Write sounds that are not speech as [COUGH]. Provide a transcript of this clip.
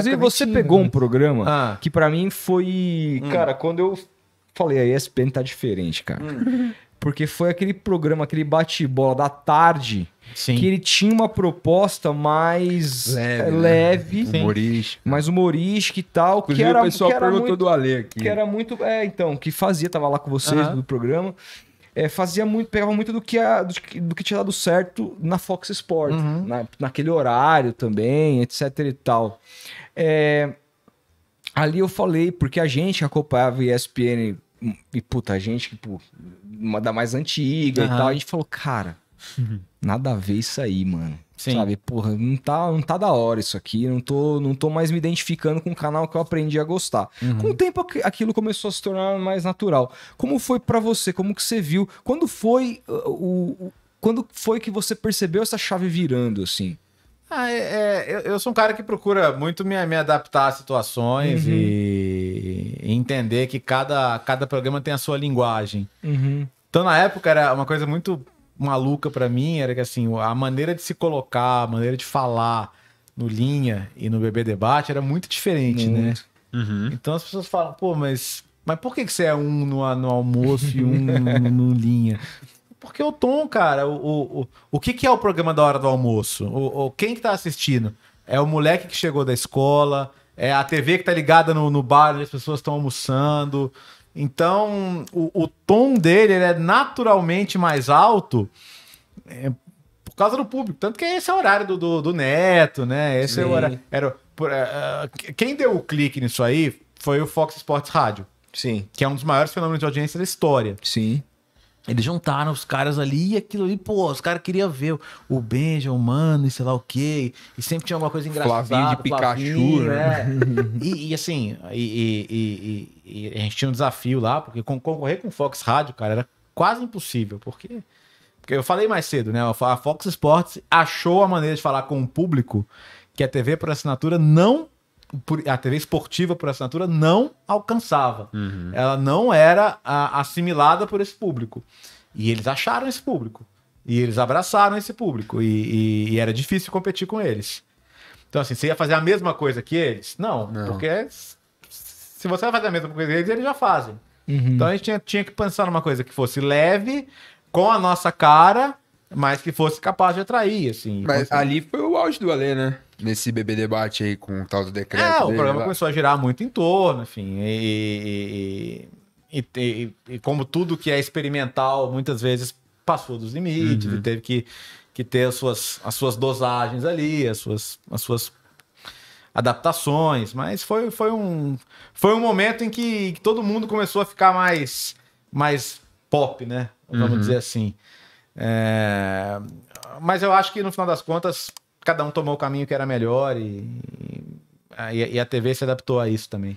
Inclusive, você pegou um programa ah. que para mim foi. Hum. Cara, quando eu falei, a ESPN tá diferente, cara. Hum. [LAUGHS] Porque foi aquele programa, aquele bate-bola da tarde, Sim. que ele tinha uma proposta mais leve, né? leve né? humorística. mais humorística e tal. Inclusive, que era, o pessoal que era perguntou muito, do Ale aqui. Que era muito. É, então, que fazia, tava lá com vocês uh -huh. programa é, fazia muito, pegava muito do que, a, do, do, que tinha dado certo na Fox Sports, uhum. na, naquele horário também, etc e tal. É, ali eu falei, porque a gente acompanhava ESPN hum, e, puta, a gente, tipo, uma da mais antiga uhum. e tal, a gente falou, cara, uhum nada a ver isso aí, mano. Sim. Sabe, porra, não tá, não tá da hora isso aqui, não tô, não tô mais me identificando com o canal que eu aprendi a gostar. Uhum. Com o tempo aquilo começou a se tornar mais natural. Como foi para você? Como que você viu? Quando foi uh, o, o, quando foi que você percebeu essa chave virando assim? Ah, é, é, eu, eu, sou um cara que procura muito me, me adaptar a situações uhum. e, entender que cada, cada programa tem a sua linguagem. Uhum. Então, na época, era uma coisa muito maluca para mim era que assim, a maneira de se colocar, a maneira de falar no linha e no bebê debate era muito diferente, né? muito. né? Uhum. Então as pessoas falam, pô, mas, mas por que, que você é um no, no almoço e um no, no, linha? Porque o tom, cara, o, o, o, o que, que é o programa da hora do almoço? O, o, quem que tá assistindo? É o moleque que chegou da escola, é a TV que tá ligada no, no bar, as pessoas estão almoçando, então, o, o tom dele é naturalmente mais alto é, por causa do público. Tanto que esse é o horário do, do, do Neto, né? Esse Sim. é o horário. Era, por, uh, quem deu o clique nisso aí foi o Fox Sports Rádio. Sim. Que é um dos maiores fenômenos de audiência da história. Sim. Eles juntaram os caras ali e aquilo ali, pô, os caras queriam ver o Benjamin, mano, e sei lá o quê. E sempre tinha alguma coisa engraçada. Flavinho de Pikachu, é. né? e, e, assim, e, e, e, a gente tinha um desafio lá, porque concorrer com Fox Rádio, cara, era quase impossível, porque... Porque eu falei mais cedo, né? A Fox Sports achou a maneira de falar com o público que a TV por assinatura não por, a TV esportiva por assinatura não alcançava. Uhum. Ela não era a, assimilada por esse público. E eles acharam esse público. E eles abraçaram esse público. E, e, e era difícil competir com eles. Então, assim, você ia fazer a mesma coisa que eles? Não, não. porque se você vai fazer a mesma coisa que eles, eles já fazem. Uhum. Então a gente tinha, tinha que pensar numa coisa que fosse leve, com a nossa cara, mas que fosse capaz de atrair, assim. Mas então, assim, ali foi auge do Alê, né? Nesse bebê debate aí com o tal do decreto. É, dele, o programa lá. começou a girar muito em torno, enfim. E, e, e, e, como tudo que é experimental, muitas vezes passou dos limites, uhum. teve que, que ter as suas, as suas dosagens ali, as suas, as suas adaptações, mas foi, foi, um, foi um momento em que, que todo mundo começou a ficar mais, mais pop, né? Vamos uhum. dizer assim. É... Mas eu acho que no final das contas cada um tomou o caminho que era melhor e, e, e a TV se adaptou a isso também.